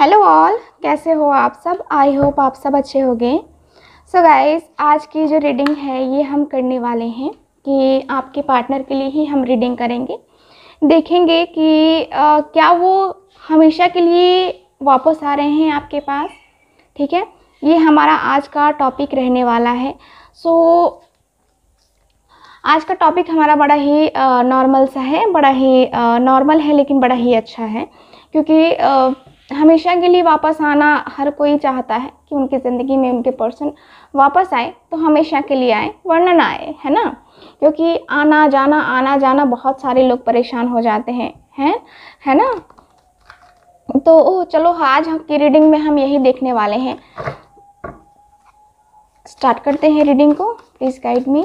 Hello all कैसे हो आप सब आई होप आप सब अच्छे हो गए सो गाइस आज की जो रीडिंग है ये हम करने वाले हैं कि आपके पार्टनर के लिए ही हम रीडिंग करेंगे देखेंगे कि आ, क्या वो हमेशा के लिए वापस आ रहे हैं आपके पास ठीक है ये हमारा आज का टॉपिक रहने वाला है सो आज का टॉपिक हमारा बड़ा ही नॉर्मल सा है बड़ा ही नॉर्मल है लेकिन बड़ा ही अच्छा है क्योंकि हमेशा के लिए वापस आना हर कोई चाहता है कि उनकी ज़िंदगी में उनके पर्सन वापस आए तो हमेशा के लिए आए वरना ना आए है ना क्योंकि आना जाना आना जाना बहुत सारे लोग परेशान हो जाते हैं हैं है ना तो ओ, चलो आज की रीडिंग में हम यही देखने वाले हैं स्टार्ट करते हैं रीडिंग को प्लीज़ गाइड मी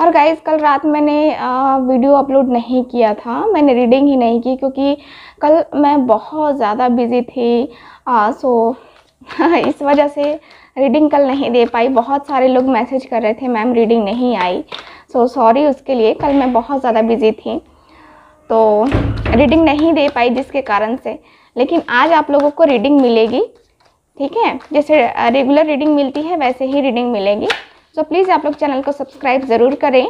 और गाइज कल रात मैंने आ, वीडियो अपलोड नहीं किया था मैंने रीडिंग ही नहीं की क्योंकि कल मैं बहुत ज़्यादा बिजी थी आ, सो इस वजह से रीडिंग कल नहीं दे पाई बहुत सारे लोग मैसेज कर रहे थे मैम रीडिंग नहीं आई सो सॉरी उसके लिए कल मैं बहुत ज़्यादा बिज़ी थी तो रीडिंग नहीं दे पाई जिसके कारण से लेकिन आज आप लोगों को रीडिंग मिलेगी ठीक है जैसे रेगुलर रीडिंग मिलती है वैसे ही रीडिंग मिलेगी सो so, प्लीज़ आप लोग चैनल को सब्सक्राइब ज़रूर करें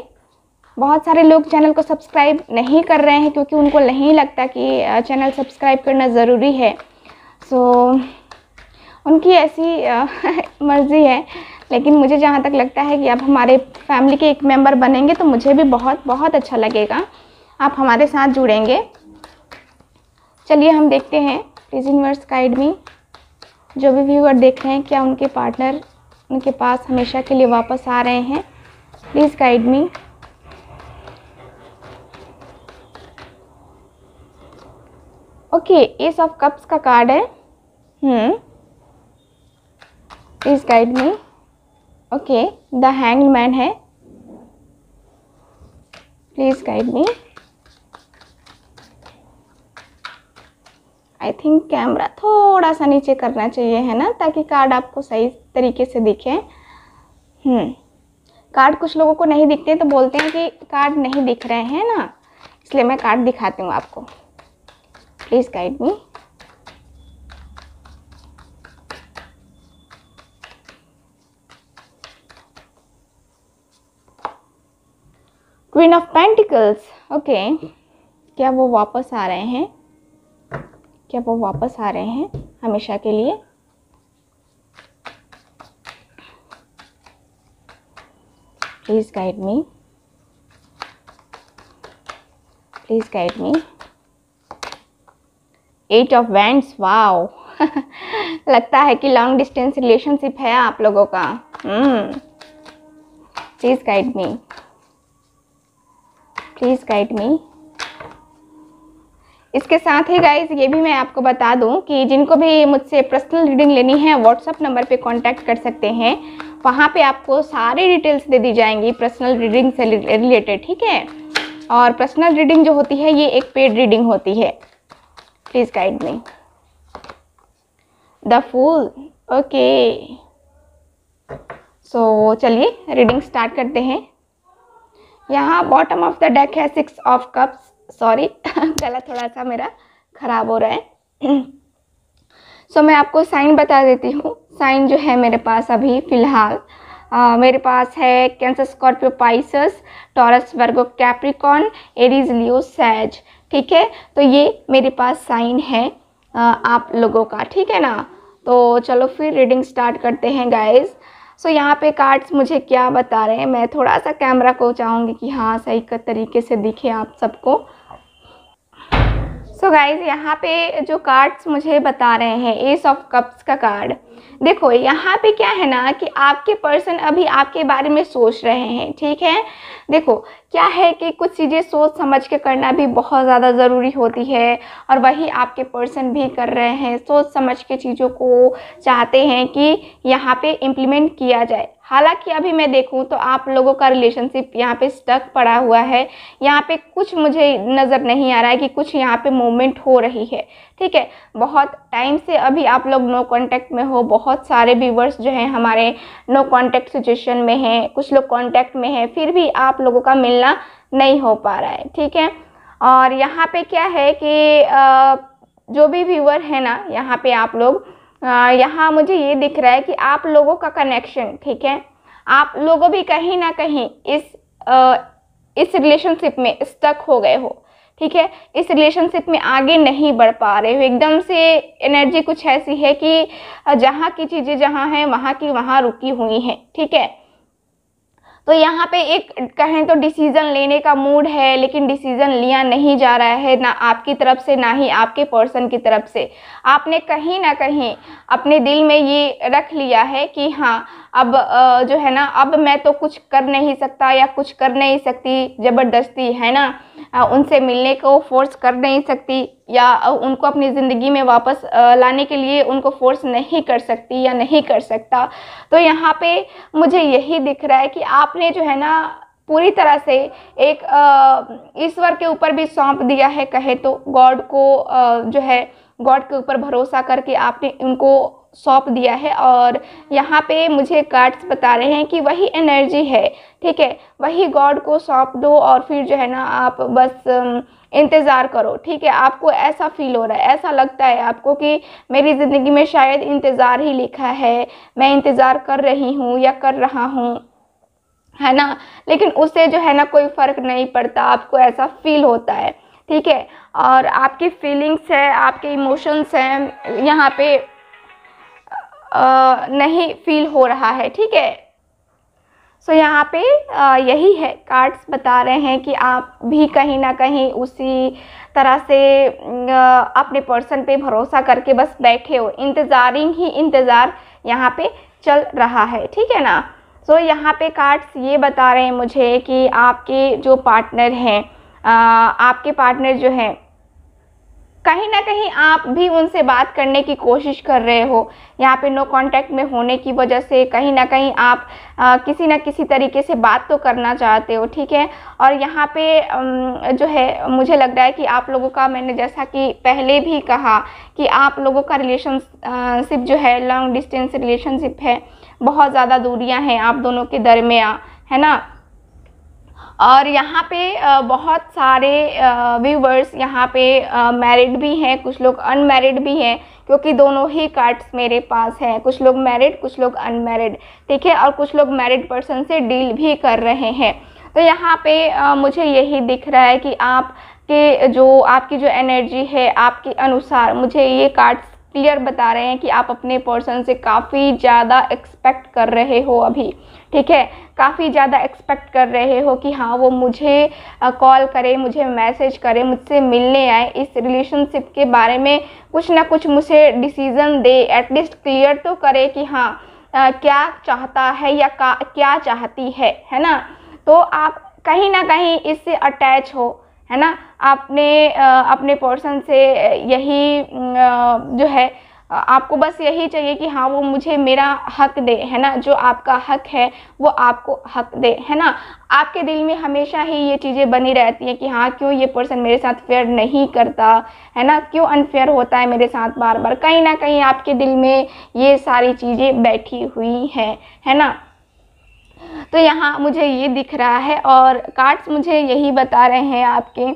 बहुत सारे लोग चैनल को सब्सक्राइब नहीं कर रहे हैं क्योंकि उनको नहीं लगता कि चैनल सब्सक्राइब करना ज़रूरी है सो so, उनकी ऐसी मर्ज़ी है लेकिन मुझे जहाँ तक लगता है कि आप हमारे फैमिली के एक मेंबर बनेंगे तो मुझे भी बहुत बहुत अच्छा लगेगा आप हमारे साथ जुड़ेंगे चलिए हम देखते हैं प्लीज़ इनवर्स गाइड में जो भी व्यूअर देख रहे हैं क्या उनके पार्टनर उनके पास हमेशा के लिए वापस आ रहे हैं please guide me okay ace of cups का कार्ड है hmm please guide me okay the hang man है please guide me I think camera थोड़ा सा नीचे करना चाहिए है ना ताकि कार्ड आपको सही तरीके से दिखे कार्ड हम्म। कुछ लोगों को नहीं दिखते तो बोलते हैं कि कार्ड नहीं दिख रहे हैं ना इसलिए मैं कार्ड दिखाती हूँ आपको please guide me queen of pentacles okay क्या वो वापस आ रहे हैं कि अब वो वापस आ रहे हैं हमेशा के लिए please guide me please guide me eight of wands wow लगता है कि लॉन्ग डिस्टेंस रिलेशनशिप है आप लोगों का please guide me please guide me इसके साथ ही गाइज ये भी मैं आपको बता दूं कि जिनको भी मुझसे पर्सनल रीडिंग लेनी है व्हाट्सअप नंबर पे कांटेक्ट कर सकते हैं वहाँ पे आपको सारी डिटेल्स दे दी जाएंगी पर्सनल रीडिंग से रिलेटेड ठीक है और पर्सनल रीडिंग जो होती है ये एक पेड रीडिंग होती है please guide me the fool okay so चलिए रीडिंग स्टार्ट करते हैं यहाँ बॉटम ऑफ द डेक है सिक्स ऑफ कप्स सॉरी गला थोड़ा सा मेरा ख़राब हो रहा है सो so, मैं आपको साइन बता देती हूँ साइन जो है मेरे पास अभी फ़िलहाल मेरे पास है Cancer Scorpio Pisces Taurus Virgo Capricorn Aries Leo Sag ठीक है तो ये मेरे पास साइन है आप लोगों का ठीक है ना तो चलो फिर रीडिंग स्टार्ट करते हैं गाइज सो so, यहाँ पे कार्ड्स मुझे क्या बता रहे हैं मैं थोड़ा सा कैमरा को चाहूँगी कि हाँ सही तरीके से दिखे आप सबको सो गाइज यहाँ पे जो कार्ड्स मुझे बता रहे हैं एस ऑफ कप्स का कार्ड देखो यहाँ पे क्या है ना कि आपके पर्सन अभी आपके बारे में सोच रहे हैं ठीक है देखो क्या है कि कुछ चीज़ें सोच समझ के करना भी बहुत ज़्यादा ज़रूरी होती है और वही आपके पर्सन भी कर रहे हैं सोच समझ के चीज़ों को चाहते हैं कि यहाँ पे इम्प्लीमेंट किया जाए हालांकि अभी मैं देखूं तो आप लोगों का रिलेशनशिप यहाँ पे स्टक पड़ा हुआ है यहाँ पे कुछ मुझे नज़र नहीं आ रहा है कि कुछ यहाँ पे मूवमेंट हो रही है ठीक है बहुत टाइम से अभी आप लोग नो कांटेक्ट में हो बहुत सारे व्यूवर्स जो हैं हमारे नो कांटेक्ट सिचुएशन में हैं कुछ लोग कांटेक्ट में हैं फिर भी आप लोगों का मिलना नहीं हो पा रहा है ठीक है और यहाँ पे क्या है कि जो भी व्यूवर है ना यहाँ पे आप लोग यहाँ मुझे ये दिख रहा है कि आप लोगों का कनेक्शन ठीक है आप लोगों भी कहीं ना कहीं इस आ, इस रिलेशनशिप में स्टक हो गए हो ठीक है इस रिलेशनशिप में आगे नहीं बढ़ पा रहे हो एकदम से एनर्जी कुछ ऐसी है कि जहाँ की चीज़ें जहाँ हैं वहाँ की वहाँ रुकी हुई हैं ठीक है तो यहाँ पे एक कहें तो डिसीज़न लेने का मूड है लेकिन डिसीज़न लिया नहीं जा रहा है ना आपकी तरफ से ना ही आपके पर्सन की तरफ से आपने कहीं ना कहीं अपने दिल में ये रख लिया है कि हाँ अब जो है ना अब मैं तो कुछ कर नहीं सकता या कुछ कर नहीं सकती ज़बरदस्ती है ना उनसे मिलने को फोर्स कर नहीं सकती या उनको अपनी ज़िंदगी में वापस लाने के लिए उनको फोर्स नहीं कर सकती या नहीं कर सकता तो यहाँ पे मुझे यही दिख रहा है कि आपने जो है ना पूरी तरह से एक ईश्वर के ऊपर भी सौंप दिया है कहे तो गॉड को जो है गॉड के ऊपर भरोसा करके आपने उनको सौंप दिया है और यहाँ पे मुझे कार्ड्स बता रहे हैं कि वही एनर्जी है ठीक है वही गॉड को सौंप दो और फिर जो है ना आप बस इंतज़ार करो ठीक है आपको ऐसा फील हो रहा है ऐसा लगता है आपको कि मेरी ज़िंदगी में शायद इंतज़ार ही लिखा है मैं इंतज़ार कर रही हूँ या कर रहा हूँ है ना लेकिन उससे जो है ना कोई फ़र्क नहीं पड़ता आपको ऐसा फील होता है ठीक है और आपकी फीलिंग्स है आपके इमोशंस हैं यहाँ पे नहीं फील हो रहा है ठीक है सो so, यहाँ पे यही है कार्ड्स बता रहे हैं कि आप भी कहीं ना कहीं उसी तरह से अपने पर्सन पे भरोसा करके बस बैठे हो इंतज़ारिंग ही इंतज़ार यहाँ पे चल रहा है ठीक है ना सो so, यहाँ पे कार्ड्स ये बता रहे हैं मुझे कि आपके जो पार्टनर हैं आपके पार्टनर जो हैं कहीं ना कहीं आप भी उनसे बात करने की कोशिश कर रहे हो यहाँ पे नो कांटेक्ट में होने की वजह से कहीं ना कहीं आप आ, किसी ना किसी तरीके से बात तो करना चाहते हो ठीक है और यहाँ पे जो है मुझे लग रहा है कि आप लोगों का मैंने जैसा कि पहले भी कहा कि आप लोगों का रिलेशनशिप जो है लॉन्ग डिस्टेंस रिलेशनशिप है बहुत ज़्यादा दूरियाँ हैं आप दोनों के दरमियाँ है ना और यहाँ पे बहुत सारे व्यूवर्स यहाँ पे मैरिड भी हैं कुछ लोग अनमैरिड भी हैं क्योंकि दोनों ही कार्ड्स मेरे पास हैं कुछ लोग मैरिड कुछ लोग अनमैरिड ठीक है और कुछ लोग मैरिड पर्सन से डील भी कर रहे हैं तो यहाँ पे मुझे यही दिख रहा है कि आप के जो आपकी जो एनर्जी है आपके अनुसार मुझे ये कार्ड्स क्लियर बता रहे हैं कि आप अपने पर्सन से काफ़ी ज़्यादा एक्सपेक्ट कर रहे हो अभी ठीक है काफ़ी ज़्यादा एक्सपेक्ट कर रहे हो कि हाँ वो मुझे कॉल करे मुझे मैसेज करे मुझसे मिलने आए इस रिलेशनशिप के बारे में कुछ ना कुछ मुझे डिसीज़न दे एटलीस्ट क्लियर तो करे कि हाँ आ, क्या चाहता है या क्या चाहती है है ना तो आप कहीं ना कहीं इससे अटैच हो है ना आपने आ, अपने पर्सन से यही आ, जो है आपको बस यही चाहिए कि हाँ वो मुझे मेरा हक दे है ना जो आपका हक है वो आपको हक दे है ना आपके दिल में हमेशा ही ये चीज़ें बनी रहती हैं कि हाँ क्यों ये पर्सन मेरे साथ फेयर नहीं करता है ना क्यों अनफेयर होता है मेरे साथ बार बार कहीं ना कहीं आपके दिल में ये सारी चीज़ें बैठी हुई हैं है ना तो यहाँ मुझे ये दिख रहा है और कार्ड्स मुझे यही बता रहे हैं आपके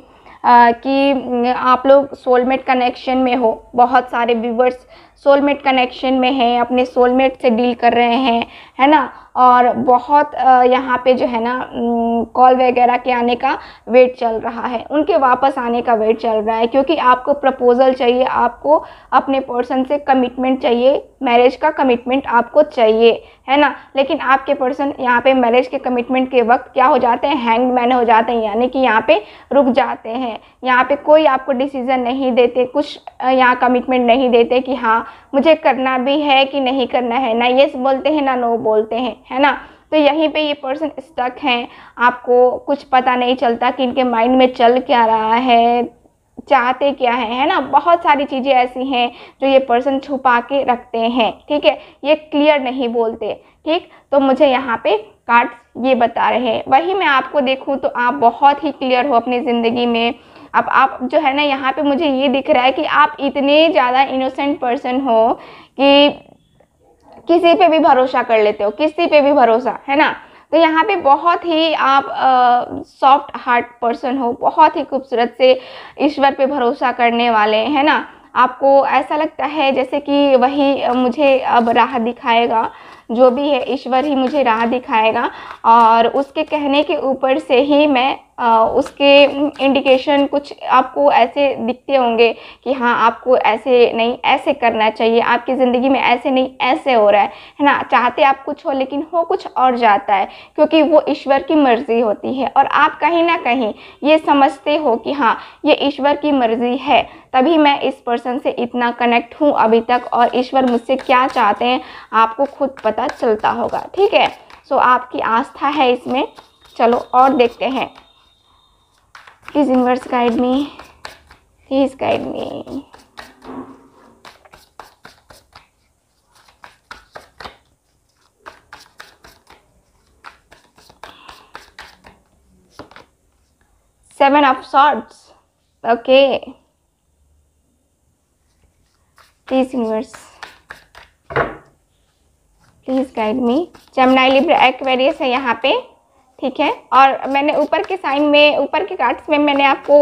कि आप लोग सोलमेट कनेक्शन में हो बहुत सारे व्यूवर्स सोलमेट कनेक्शन में हैं अपने सोलमेट से डील कर रहे हैं है ना और बहुत यहाँ पे जो है ना कॉल वगैरह के आने का वेट चल रहा है उनके वापस आने का वेट चल रहा है क्योंकि आपको प्रपोज़ल चाहिए आपको अपने पर्सन से कमिटमेंट चाहिए मैरिज का कमिटमेंट आपको चाहिए है ना लेकिन आपके पर्सन यहाँ पे मैरिज के कमिटमेंट के वक्त क्या हो जाते हैं हैंग मैन हो जाते हैं यानी कि यहाँ पे रुक जाते हैं यहाँ पे कोई आपको डिसीज़न नहीं देते कुछ यहाँ कमिटमेंट नहीं देते कि हाँ मुझे करना भी है कि नहीं करना है ना येस बोलते हैं ना नो बोलते हैं है ना तो यहीं पे ये पर्सन स्टक हैं आपको कुछ पता नहीं चलता कि इनके माइंड में चल क्या रहा है चाहते क्या हैं है ना बहुत सारी चीज़ें ऐसी हैं जो ये पर्सन छुपा के रखते हैं ठीक है ये क्लियर नहीं बोलते ठीक तो मुझे यहाँ पे कार्ड्स ये बता रहे हैं वही मैं आपको देखूँ तो आप बहुत ही क्लियर हो अपनी ज़िंदगी में अब आप जो है ना यहाँ पे मुझे ये दिख रहा है कि आप इतने ज़्यादा इनोसेंट पर्सन हो कि किसी पे भी भरोसा कर लेते हो किसी पे भी भरोसा है ना तो यहाँ पे बहुत ही आप सॉफ्ट हार्ट पर्सन हो बहुत ही खूबसूरत से ईश्वर पे भरोसा करने वाले है ना आपको ऐसा लगता है जैसे कि वही मुझे अब राह दिखाएगा जो भी है ईश्वर ही मुझे राह दिखाएगा और उसके कहने के ऊपर से ही मैं आ, उसके इंडिकेशन कुछ आपको ऐसे दिखते होंगे कि हाँ आपको ऐसे नहीं ऐसे करना चाहिए आपकी ज़िंदगी में ऐसे नहीं ऐसे हो रहा है है ना चाहते आप कुछ हो लेकिन हो कुछ और जाता है क्योंकि वो ईश्वर की मर्ज़ी होती है और आप कहीं ना कहीं ये समझते हो कि हाँ ये ईश्वर की मर्ज़ी है तभी मैं इस पर्सन से इतना कनेक्ट हूँ अभी तक और ईश्वर मुझसे क्या चाहते हैं आपको खुद पता चलता होगा ठीक है सो आपकी आस्था है इसमें चलो और देखते हैं please universe guide me please guide me seven of swords okay please universe please guide me Gemini Libra Aquarius है यहाँ पे ठीक है और मैंने ऊपर के साइन में ऊपर के कार्ड्स में मैंने आपको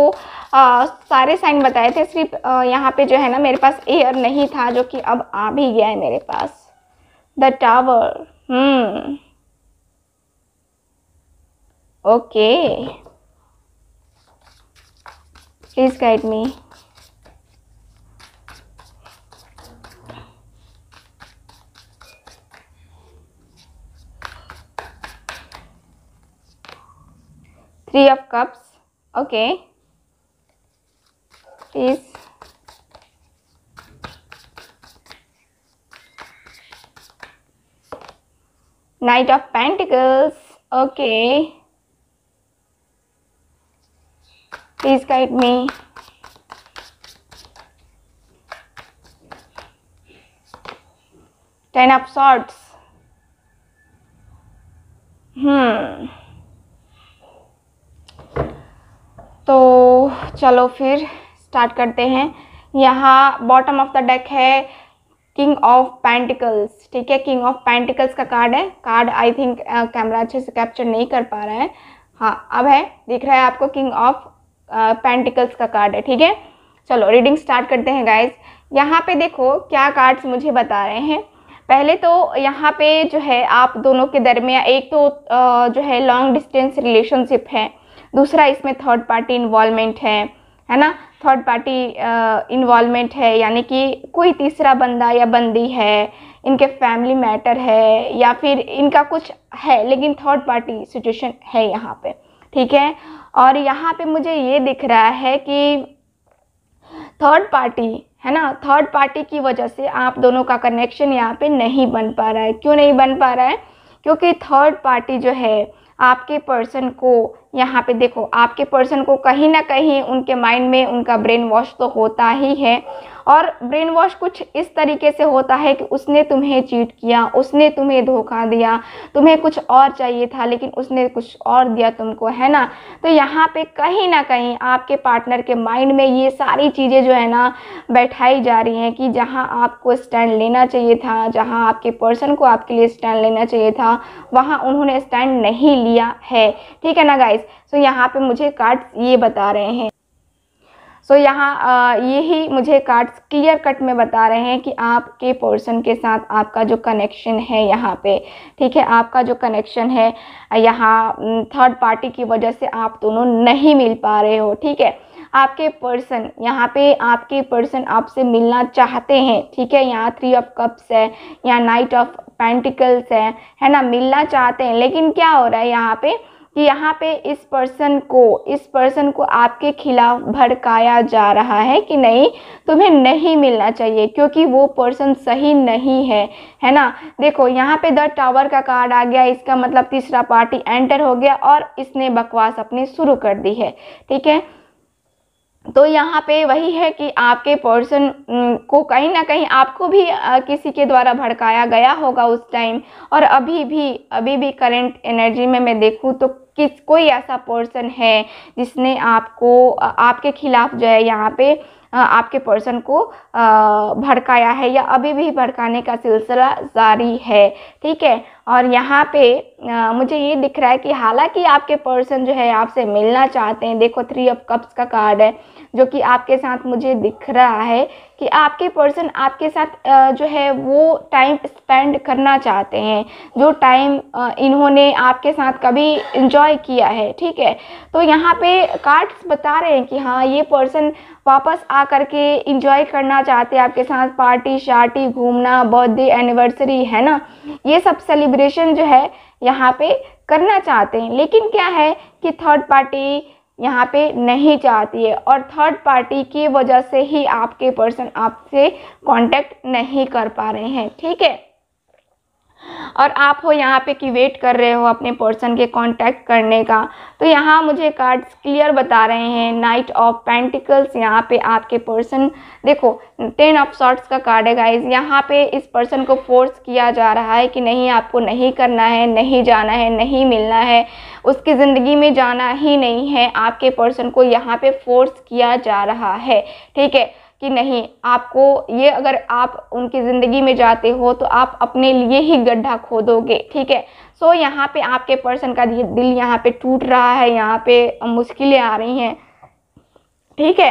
आ, सारे साइन बताए थे सिर्फ यहाँ पे जो है ना मेरे पास एयर नहीं था जो कि अब आ भी गया है मेरे पास the tower hmm okay please guide me three of cups okay please knight of pentacles okay please guide me ten of swords hmm तो चलो फिर स्टार्ट करते हैं यहाँ बॉटम ऑफ द डेक है किंग ऑफ पैंटिकल्स ठीक है king of pentacles का कार्ड है कार्ड आई थिंक कैमरा अच्छे से कैप्चर नहीं कर पा रहा है हाँ अब है दिख रहा है आपको किंग ऑफ पैंटिकल्स का कार्ड है ठीक है चलो रीडिंग स्टार्ट करते हैं गाइज यहाँ पे देखो क्या कार्ड्स मुझे बता रहे हैं पहले तो यहाँ पे जो है आप दोनों के दरमियाँ एक तो आ, जो है लॉन्ग डिस्टेंस रिलेशनशिप है दूसरा इसमें थर्ड पार्टी इन्वॉल्वमेंट है है ना थर्ड पार्टी इन्वॉल्वमेंट है यानी कि कोई तीसरा बंदा या बंदी है इनके फैमिली मैटर है या फिर इनका कुछ है लेकिन थर्ड पार्टी सिचुएशन है यहाँ पे ठीक है और यहाँ पे मुझे ये दिख रहा है कि थर्ड पार्टी है ना थर्ड पार्टी की वजह से आप दोनों का कनेक्शन यहाँ पे नहीं बन पा रहा है क्यों नहीं बन पा रहा है क्योंकि थर्ड पार्टी जो है आपके पर्सन को यहाँ पे देखो आपके पर्सन को कहीं ना कहीं उनके माइंड में उनका ब्रेन वॉश तो होता ही है और ब्रेन वॉश कुछ इस तरीके से होता है कि उसने तुम्हें चीट किया उसने तुम्हें धोखा दिया तुम्हें कुछ और चाहिए था लेकिन उसने कुछ और दिया तुमको है ना तो यहाँ पे कहीं ना कहीं आपके पार्टनर के माइंड में ये सारी चीज़ें जो है ना बैठाई जा रही हैं कि जहाँ आपको स्टैंड लेना चाहिए था जहाँ आपके पर्सन को आपके लिए स्टैंड लेना चाहिए था वहाँ उन्होंने स्टैंड नहीं लिया है ठीक है ना गाइस सो तो यहाँ पे मुझे कार्ड्स ये बता रहे हैं सो so, यहाँ यही मुझे कार्ड्स क्लियर कट में बता रहे हैं कि आपके पर्सन के साथ आपका जो कनेक्शन है यहाँ पे ठीक है आपका जो कनेक्शन है यहाँ थर्ड पार्टी की वजह से आप दोनों नहीं मिल पा रहे हो ठीक है आपके पर्सन यहाँ पे आपके पर्सन आपसे मिलना चाहते हैं ठीक है यहाँ थ्री ऑफ कप्स है यहाँ नाइट ऑफ पेंटिकल्स है है ना मिलना चाहते हैं लेकिन क्या हो रहा है यहाँ पर कि यहाँ पे इस पर्सन को इस पर्सन को आपके खिलाफ भड़काया जा रहा है कि नहीं तुम्हें नहीं मिलना चाहिए क्योंकि वो पर्सन सही नहीं है है ना देखो यहाँ पे द टावर का कार्ड आ गया इसका मतलब तीसरा पार्टी एंटर हो गया और इसने बकवास अपनी शुरू कर दी है ठीक है तो यहाँ पे वही है कि आपके पर्सन को कहीं ना कहीं आपको भी किसी के द्वारा भड़काया गया होगा उस टाइम और अभी भी अभी भी करंट एनर्जी में मैं देखूँ तो किस कोई ऐसा पर्सन है जिसने आपको आपके खिलाफ जो है यहाँ पे आपके पर्सन को भड़काया है या अभी भी भड़काने का सिलसिला जारी है ठीक है और यहाँ पे आ, मुझे ये दिख रहा है कि हालांकि आपके पर्सन जो है आपसे मिलना चाहते हैं देखो थ्री ऑफ कप्स का कार्ड है जो कि आपके साथ मुझे दिख रहा है कि आपके पर्सन आपके साथ आ, जो है वो टाइम स्पेंड करना चाहते हैं जो टाइम इन्होंने आपके साथ कभी इंजॉय किया है ठीक है तो यहाँ पे कार्ड्स बता रहे हैं कि हाँ ये पर्सन वापस आ करके इंजॉय करना चाहते हैं आपके साथ पार्टी शार्टी घूमना बर्थडे एनिवर्सरी है ना ये सब सेलिब्रेट वाइब्रेशन जो है यहाँ पे करना चाहते हैं लेकिन क्या है कि थर्ड पार्टी यहाँ पे नहीं चाहती है और थर्ड पार्टी की वजह से ही आपके पर्सन आपसे कांटेक्ट नहीं कर पा रहे हैं ठीक है और आप हो यहाँ पे कि वेट कर रहे हो अपने पर्सन के कांटेक्ट करने का तो यहाँ मुझे कार्ड्स क्लियर बता रहे हैं नाइट ऑफ पेंटिकल्स यहाँ पे आपके पर्सन देखो टेन ऑफ शॉर्ट्स का कार्ड है गाइज यहाँ पे इस पर्सन को फोर्स किया जा रहा है कि नहीं आपको नहीं करना है नहीं जाना है नहीं मिलना है उसकी ज़िंदगी में जाना ही नहीं है आपके पर्सन को यहाँ पे फोर्स किया जा रहा है ठीक है कि नहीं आपको ये अगर आप उनकी ज़िंदगी में जाते हो तो आप अपने लिए ही गड्ढा खोदोगे ठीक है सो so, यहाँ पे आपके पर्सन का दिल यहाँ पे टूट रहा है यहाँ पे मुश्किलें आ रही हैं ठीक है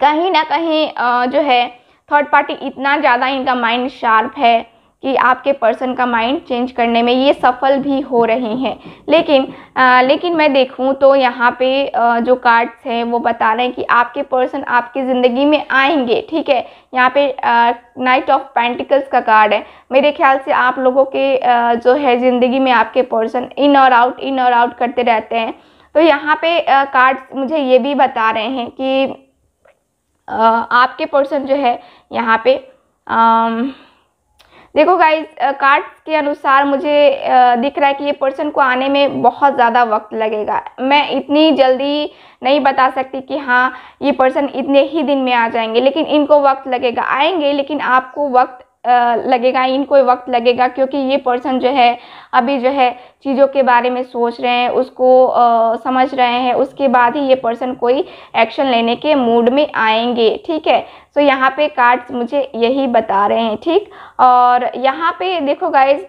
कहीं ना कहीं जो है थर्ड पार्टी इतना ज़्यादा इनका माइंड शार्प है कि आपके पर्सन का माइंड चेंज करने में ये सफल भी हो रहे हैं लेकिन आ, लेकिन मैं देखूँ तो यहाँ पे आ, जो कार्ड्स हैं वो बता रहे हैं कि आपके पर्सन आपकी ज़िंदगी में आएंगे ठीक है यहाँ पे नाइट ऑफ पेंटिकल्स का कार्ड है मेरे ख्याल से आप लोगों के आ, जो है ज़िंदगी में आपके पर्सन इन और आउट इन और आउट करते रहते हैं तो यहाँ पर कार्ड्स मुझे ये भी बता रहे हैं कि आ, आपके पर्सन जो है यहाँ पे देखो गाइज कार्ड के अनुसार मुझे दिख रहा है कि ये पर्सन को आने में बहुत ज़्यादा वक्त लगेगा मैं इतनी जल्दी नहीं बता सकती कि हाँ ये पर्सन इतने ही दिन में आ जाएंगे लेकिन इनको वक्त लगेगा आएंगे लेकिन आपको वक्त लगेगा इनको वक्त लगेगा क्योंकि ये पर्सन जो है अभी जो है चीज़ों के बारे में सोच रहे हैं उसको आ, समझ रहे हैं उसके बाद ही ये पर्सन कोई एक्शन लेने के मूड में आएंगे ठीक है सो so, यहाँ पे कार्ड्स मुझे यही बता रहे हैं ठीक और यहाँ पे देखो गाइज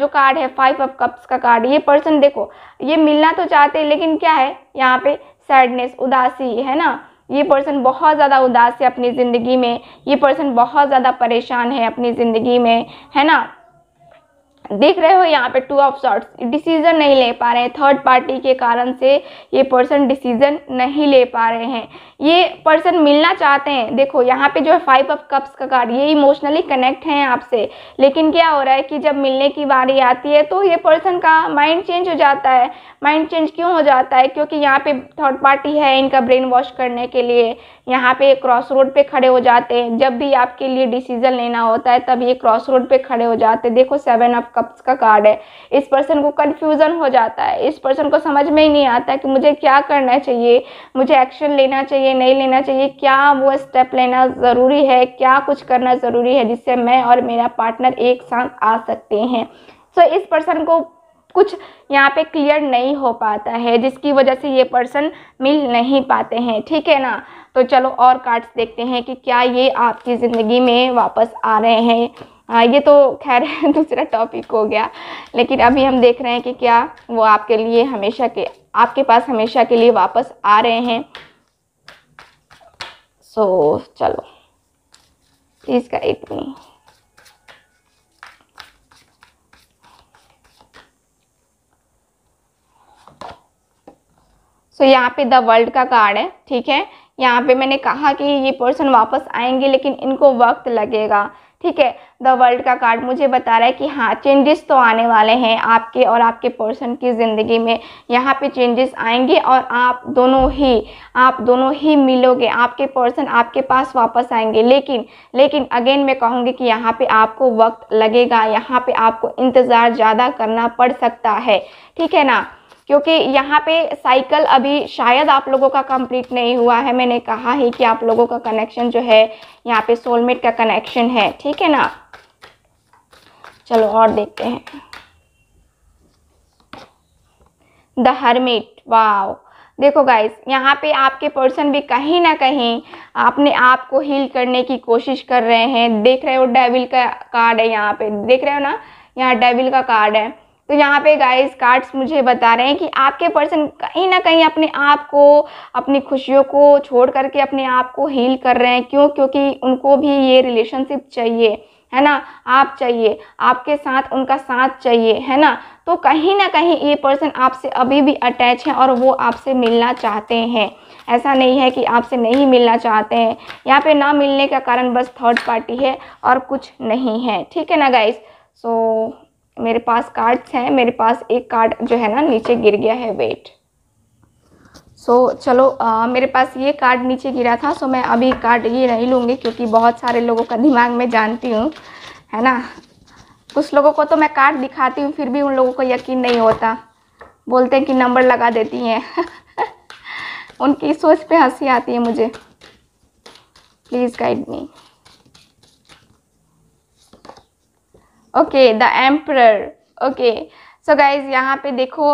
जो कार्ड है फाइव ऑफ कप्स का कार्ड ये पर्सन देखो ये मिलना तो चाहते हैं लेकिन क्या है यहाँ पे सैडनेस उदासी है ना ये पर्सन बहुत ज़्यादा उदास है अपनी ज़िंदगी में ये पर्सन बहुत ज़्यादा परेशान है अपनी ज़िंदगी में है ना देख रहे हो यहाँ पे टू ऑफ शॉर्ट्स डिसीजन नहीं ले पा रहे हैं थर्ड पार्टी के कारण से ये पर्सन डिसीजन नहीं ले पा रहे हैं ये पर्सन मिलना चाहते हैं देखो यहाँ पे जो है फाइव ऑफ कप्स का कार्ड ये इमोशनली कनेक्ट हैं आपसे लेकिन क्या हो रहा है कि जब मिलने की बारी आती है तो ये पर्सन का माइंड चेंज हो जाता है माइंड चेंज क्यों हो जाता है क्योंकि यहाँ पे थर्ड पार्टी है इनका ब्रेन वॉश करने के लिए यहाँ पे क्रॉस रोड पे खड़े हो जाते हैं जब भी आपके लिए डिसीजन लेना होता है तब ये क्रॉस रोड पे खड़े हो जाते हैं देखो सेवन ऑफ कप्स का कार्ड है इस पर्सन को कन्फ्यूज़न हो जाता है इस पर्सन को समझ में ही नहीं आता कि मुझे क्या करना चाहिए मुझे एक्शन लेना चाहिए नहीं लेना चाहिए क्या वो स्टेप लेना ज़रूरी है क्या कुछ करना ज़रूरी है जिससे मैं और मेरा पार्टनर एक साथ आ सकते हैं सो so, इस पर्सन को कुछ यहाँ पे क्लियर नहीं हो पाता है जिसकी वजह से ये पर्सन मिल नहीं पाते हैं ठीक है ना तो चलो और कार्ड्स देखते हैं कि क्या ये आपकी ज़िंदगी में वापस आ रहे हैं आ, हाँ, ये तो खैर दूसरा टॉपिक हो गया लेकिन अभी हम देख रहे हैं कि क्या वो आपके लिए हमेशा के आपके पास हमेशा के लिए वापस आ रहे हैं सो so, चलो प्लीज़ का एक सो so, यहाँ पे द वर्ल्ड का कार्ड है ठीक है यहाँ पे मैंने कहा कि ये पर्सन वापस आएंगे लेकिन इनको वक्त लगेगा ठीक है द वर्ल्ड का कार्ड मुझे बता रहा है कि हाँ चेंजेस तो आने वाले हैं आपके और आपके पर्सन की ज़िंदगी में यहाँ पे चेंजेस आएंगे और आप दोनों ही आप दोनों ही मिलोगे आपके पर्सन आपके पास वापस आएंगे लेकिन लेकिन अगेन मैं कहूँगी कि यहाँ पे आपको वक्त लगेगा यहाँ पे आपको इंतज़ार ज़्यादा करना पड़ सकता है ठीक है ना क्योंकि यहाँ पे साइकिल अभी शायद आप लोगों का कंप्लीट नहीं हुआ है मैंने कहा ही कि आप लोगों का कनेक्शन जो है यहाँ पे सोलमेट का कनेक्शन है ठीक है ना चलो और देखते हैं द हरमिट वाओ देखो गाइस यहाँ पे आपके पर्सन भी कहीं ना कहीं अपने आप को हील करने की कोशिश कर रहे हैं देख रहे हो डेविल का कार्ड है यहाँ पे देख रहे हो ना यहाँ डेविल का कार्ड है तो यहाँ पे गाइस कार्ड्स मुझे बता रहे हैं कि आपके पर्सन कहीं ना कहीं अपने आप को अपनी खुशियों को छोड़ करके अपने आप को हील कर रहे हैं क्यों क्योंकि उनको भी ये रिलेशनशिप चाहिए है ना आप चाहिए आपके साथ उनका साथ चाहिए है ना तो कहीं ना कहीं ये पर्सन आपसे अभी भी अटैच है और वो आपसे मिलना चाहते हैं ऐसा नहीं है कि आपसे नहीं मिलना चाहते हैं यहाँ पे ना मिलने का कारण बस थर्ड पार्टी है और कुछ नहीं है ठीक है ना गाइस सो so, मेरे पास कार्ड्स हैं मेरे पास एक कार्ड जो है ना नीचे गिर गया है वेट सो so, चलो आ, मेरे पास ये कार्ड नीचे गिरा था सो so मैं अभी कार्ड ये नहीं लूँगी क्योंकि बहुत सारे लोगों का दिमाग में जानती हूँ है ना कुछ लोगों को तो मैं कार्ड दिखाती हूँ फिर भी उन लोगों को यकीन नहीं होता बोलते हैं कि नंबर लगा देती हैं उनकी सोच पे हंसी आती है मुझे please guide me okay the emperor okay so guys यहाँ पे देखो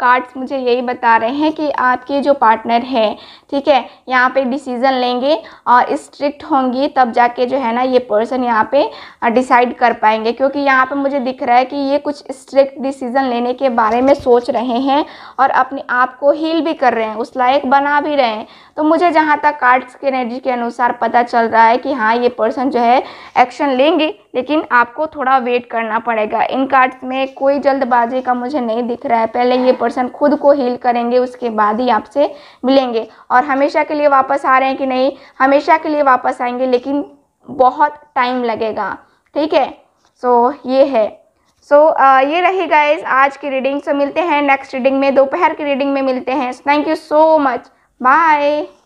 कार्ड्स uh, मुझे यही बता रहे हैं कि आपके जो पार्टनर है ठीक है यहाँ पे डिसीज़न लेंगे और स्ट्रिक्ट होंगी तब जाके जो है ना ये पर्सन यहाँ पे डिसाइड कर पाएंगे क्योंकि यहाँ पे मुझे दिख रहा है कि ये कुछ स्ट्रिक्ट डिसीज़न लेने के बारे में सोच रहे हैं और अपने आप को हील भी कर रहे हैं उस लायक बना भी रहे हैं तो मुझे जहाँ तक कार्ड्स के एनर्जी के अनुसार पता चल रहा है कि हाँ ये पर्सन जो है एक्शन लेंगे लेकिन आपको थोड़ा वेट करना पड़ेगा इन कार्ड्स में कोई जल्दबाजी का मुझे नहीं दिख रहा है पहले ये पर्सन खुद को हील करेंगे उसके बाद ही आपसे मिलेंगे और और हमेशा के लिए वापस आ रहे हैं कि नहीं हमेशा के लिए वापस आएंगे लेकिन बहुत टाइम लगेगा ठीक है सो so, ये है सो so, uh, ये रही गाइज आज की रीडिंग so, मिलते हैं नेक्स्ट रीडिंग में दोपहर की रीडिंग में मिलते हैं thank you so much bye